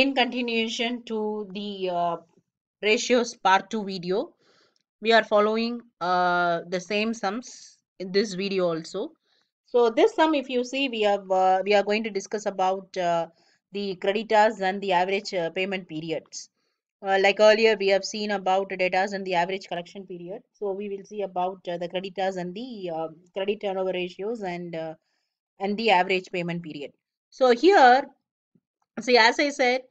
in continuation to the uh, ratios part 2 video we are following uh, the same sums in this video also so this sum if you see we have uh, we are going to discuss about uh, the creditors and the average uh, payment periods uh, like earlier we have seen about debtors and the average collection period so we will see about the creditors and the um, credit turnover ratios and and the average payment period so here see as i said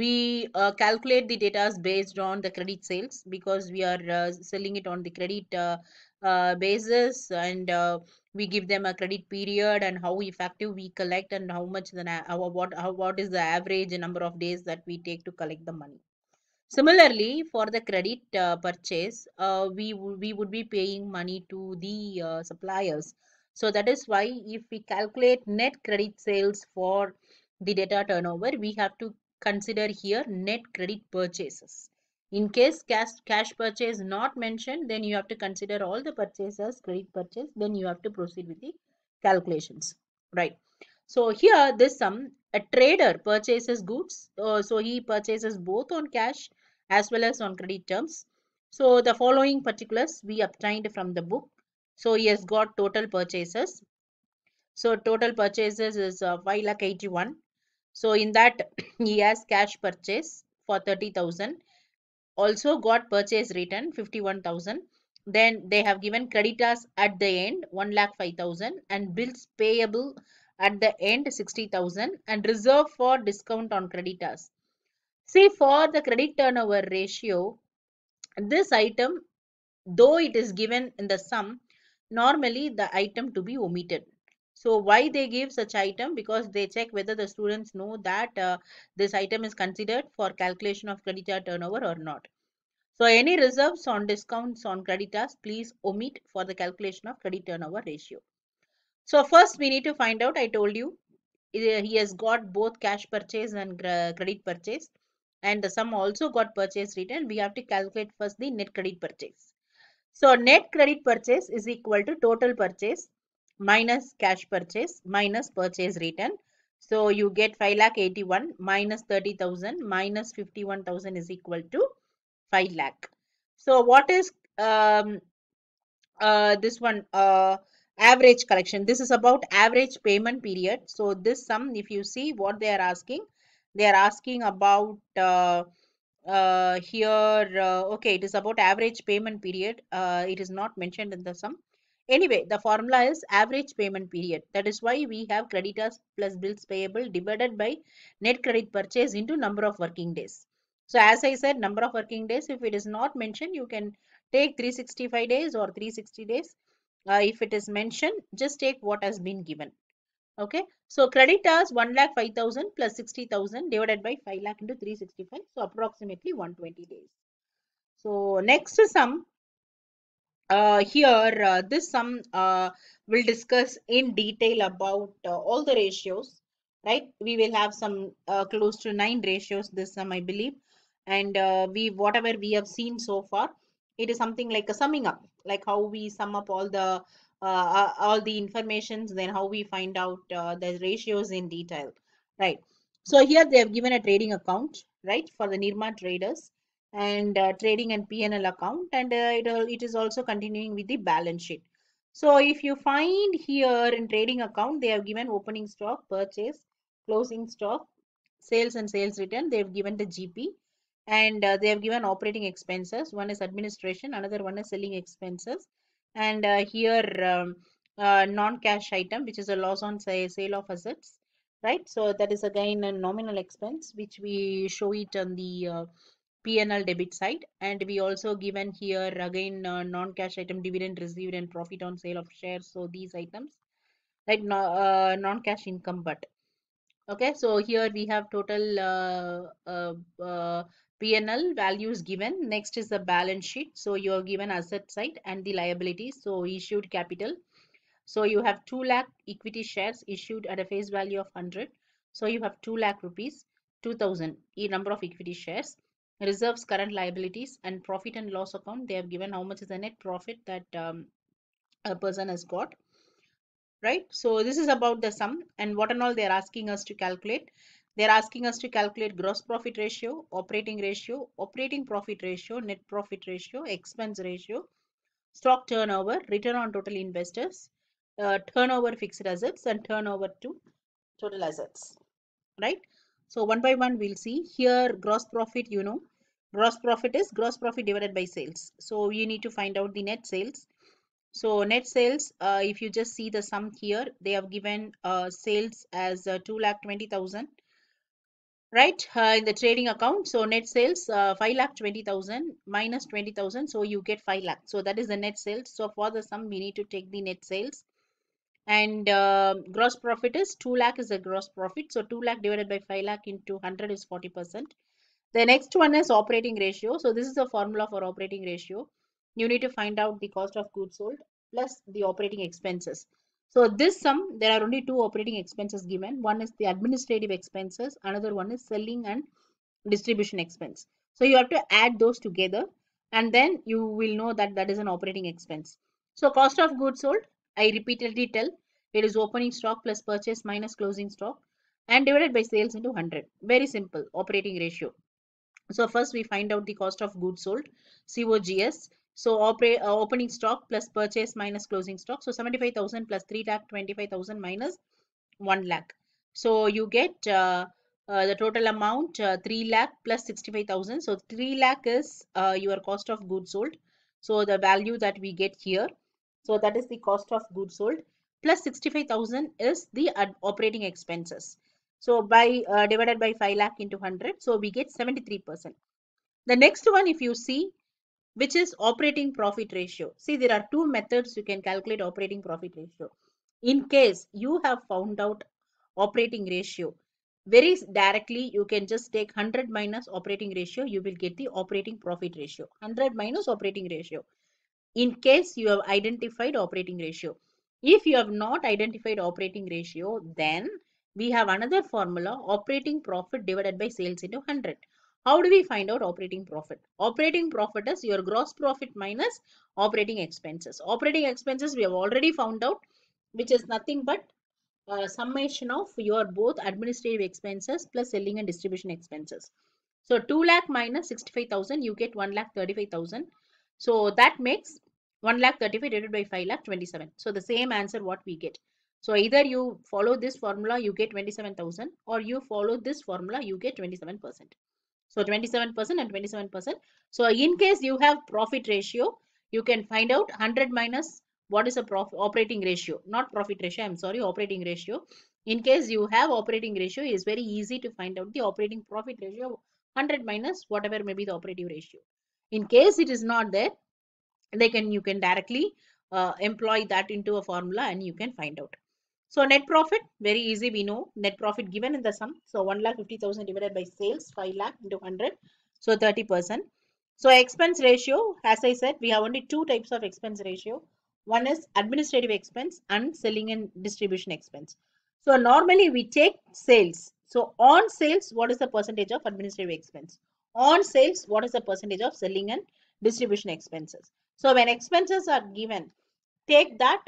we uh, calculate the data based on the credit sales because we are uh, selling it on the credit uh, uh basis and uh, we give them a credit period and how effective we collect and how much the how, what how, what is the average number of days that we take to collect the money similarly for the credit uh, purchase we we would be paying money to the suppliers so that is why if we calculate net credit sales for the data turnover, we have to consider here net credit purchases. In case cash, cash purchase not mentioned, then you have to consider all the purchases, credit purchase, then you have to proceed with the calculations, right? So here this sum, a trader purchases goods, uh, so he purchases both on cash as well as on credit terms. So the following particulars we obtained from the book. So he has got total purchases. So total purchases is uh, 5 lakh 81. So in that he has cash purchase for 30,000. Also got purchase return 51,000. Then they have given creditors at the end five thousand and bills payable at the end 60,000 and reserve for discount on creditors. See for the credit turnover ratio, this item though it is given in the sum, normally the item to be omitted. So why they give such item? Because they check whether the students know that uh, this item is considered for calculation of creditor turnover or not. So any reserves on discounts on creditors, please omit for the calculation of credit turnover ratio. So first we need to find out, I told you, he has got both cash purchase and credit purchase and the sum also got purchase written. We have to calculate first the net credit purchase. So net credit purchase is equal to total purchase minus cash purchase minus purchase return. So you get 5 lakh 81 minus 30,000 minus 51,000 is equal to 5 lakh. So what is um, uh, this one uh, average collection? This is about average payment period. So this sum if you see what they are asking, they are asking about uh, uh, here, uh, okay, it is about average payment period. Uh, it is not mentioned in the sum. Anyway, the formula is average payment period. That is why we have creditors plus bills payable divided by net credit purchase into number of working days. So as I said, number of working days, if it is not mentioned, you can take 365 days or 360 days. Uh, if it is mentioned, just take what has been given. Okay. So creditors 1 lakh 5,000 plus 60,000 divided by 5 lakh into 365. So approximately 120 days. So next sum uh, here uh, this sum uh, will discuss in detail about uh, all the ratios right we will have some uh, close to nine ratios this sum i believe and uh, we whatever we have seen so far it is something like a summing up like how we sum up all the uh, all the informations then how we find out the ratios in detail right so here they have given a trading account right for the nirma traders and uh, trading and P&L account and uh, it, uh, it is also continuing with the balance sheet. So if you find here in trading account, they have given opening stock, purchase, closing stock, sales and sales return, they have given the GP and uh, they have given operating expenses. One is administration, another one is selling expenses and uh, here um, uh, non-cash item which is a loss on say, sale of assets, right? So that is again a nominal expense which we show it on the P&L debit side. And we also given here again uh, non-cash item dividend received and profit on sale of shares. So these items, right? No, uh, non-cash income, but okay. So here we have total uh, uh, uh P&L values given. Next is the balance sheet. So you are given asset side and the liabilities. So issued capital. So you have 2 lakh equity shares issued at a face value of 100. So you have 2 lakh rupees, 2000 e number of equity shares reserves current liabilities and profit and loss account they have given how much is the net profit that um, a person has got right so this is about the sum and what and all they're asking us to calculate they're asking us to calculate gross profit ratio operating ratio operating profit ratio net profit ratio expense ratio stock turnover return on total investors uh, turnover fixed assets and turnover to total assets right so one by one we'll see here gross profit you know gross profit is gross profit divided by sales so you need to find out the net sales so net sales uh, if you just see the sum here they have given uh, sales as uh, 2 lakh 20000 right uh, in the trading account so net sales uh, 5 lakh 20000 minus 20000 so you get 5 lakh so that is the net sales so for the sum we need to take the net sales and uh, gross profit is 2 lakh is the gross profit so 2 lakh divided by 5 lakh into 100 is 40 percent the next one is operating ratio. So this is the formula for operating ratio. You need to find out the cost of goods sold plus the operating expenses. So this sum, there are only two operating expenses given. One is the administrative expenses. Another one is selling and distribution expense. So you have to add those together and then you will know that that is an operating expense. So cost of goods sold, I repeatedly tell it is opening stock plus purchase minus closing stock and divided by sales into 100. Very simple operating ratio. So first we find out the cost of goods sold, COGS. So uh, opening stock plus purchase minus closing stock. So 75,000 plus 3 lakh, 25,000 minus 1 lakh. So you get uh, uh, the total amount uh, 3 lakh plus 65,000. So 3 lakh is uh, your cost of goods sold. So the value that we get here. So that is the cost of goods sold plus 65,000 is the operating expenses. So by uh, divided by 5 lakh into 100. So we get 73%. The next one, if you see, which is operating profit ratio. See, there are two methods you can calculate operating profit ratio. In case you have found out operating ratio, very directly you can just take 100 minus operating ratio. You will get the operating profit ratio. 100 minus operating ratio. In case you have identified operating ratio. If you have not identified operating ratio, then we have another formula operating profit divided by sales into 100. How do we find out operating profit? Operating profit is your gross profit minus operating expenses. Operating expenses we have already found out which is nothing but uh, summation of your both administrative expenses plus selling and distribution expenses. So 2 lakh minus 65,000 you get 1 lakh 35,000. So that makes 1 lakh 35 divided by 5 lakh 27. So the same answer what we get. So either you follow this formula, you get 27,000 or you follow this formula, you get 27%. So 27% and 27%. So in case you have profit ratio, you can find out 100 minus what is a operating ratio, not profit ratio, I'm sorry, operating ratio. In case you have operating ratio, it is very easy to find out the operating profit ratio 100 minus whatever may be the operative ratio. In case it is not there, they can you can directly uh, employ that into a formula and you can find out. So net profit, very easy, we know net profit given in the sum. So 1 lakh 50,000 divided by sales, 5 lakh into 100, so 30%. So expense ratio, as I said, we have only two types of expense ratio. One is administrative expense and selling and distribution expense. So normally we take sales. So on sales, what is the percentage of administrative expense? On sales, what is the percentage of selling and distribution expenses? So when expenses are given, take that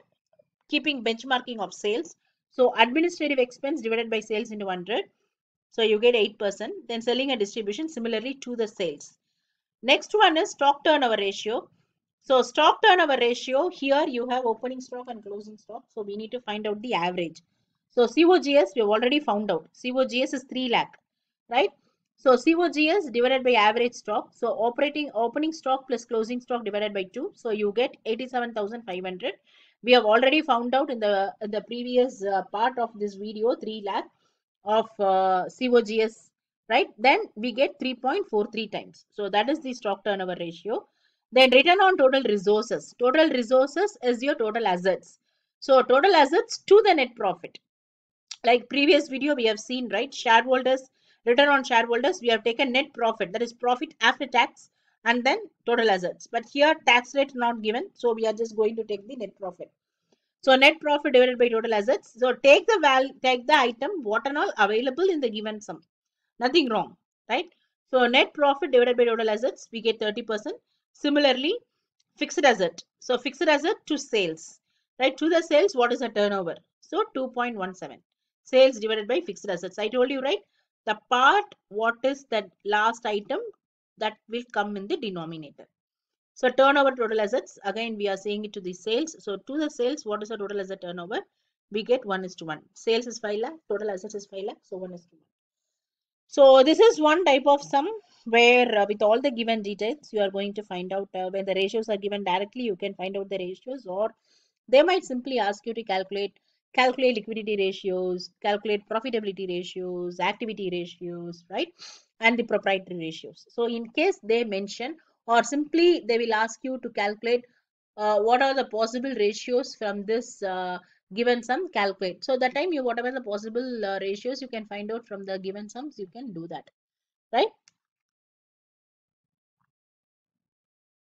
keeping benchmarking of sales. So administrative expense divided by sales into 100. So you get 8%. Then selling and distribution similarly to the sales. Next one is stock turnover ratio. So stock turnover ratio, here you have opening stock and closing stock. So we need to find out the average. So COGS, we have already found out. COGS is 3 lakh, right? So COGS divided by average stock. So operating opening stock plus closing stock divided by 2. So you get 87,500 we have already found out in the in the previous uh, part of this video 3 lakh of uh, COGS right then we get 3.43 times so that is the stock turnover ratio then return on total resources total resources is your total assets so total assets to the net profit like previous video we have seen right shareholders return on shareholders we have taken net profit that is profit after tax and then total assets but here tax rate not given so we are just going to take the net profit so net profit divided by total assets so take the val take the item what and all available in the given sum nothing wrong right so net profit divided by total assets we get 30 percent similarly fixed asset so fixed asset to sales right to the sales what is the turnover so 2.17 sales divided by fixed assets i told you right the part what is that last item that will come in the denominator. So turnover total assets, again we are saying it to the sales. So to the sales, what is the total asset turnover? We get 1 is to 1. Sales is 5 lakh, total assets is 5 lakh, so 1 is to 1. So this is one type of sum where uh, with all the given details, you are going to find out uh, when the ratios are given directly, you can find out the ratios or they might simply ask you to calculate calculate liquidity ratios, calculate profitability ratios, activity ratios, right? And the proprietary ratios. So in case they mention or simply they will ask you to calculate uh, what are the possible ratios from this uh, given sum calculate. So that time you whatever the possible uh, ratios you can find out from the given sums you can do that, right?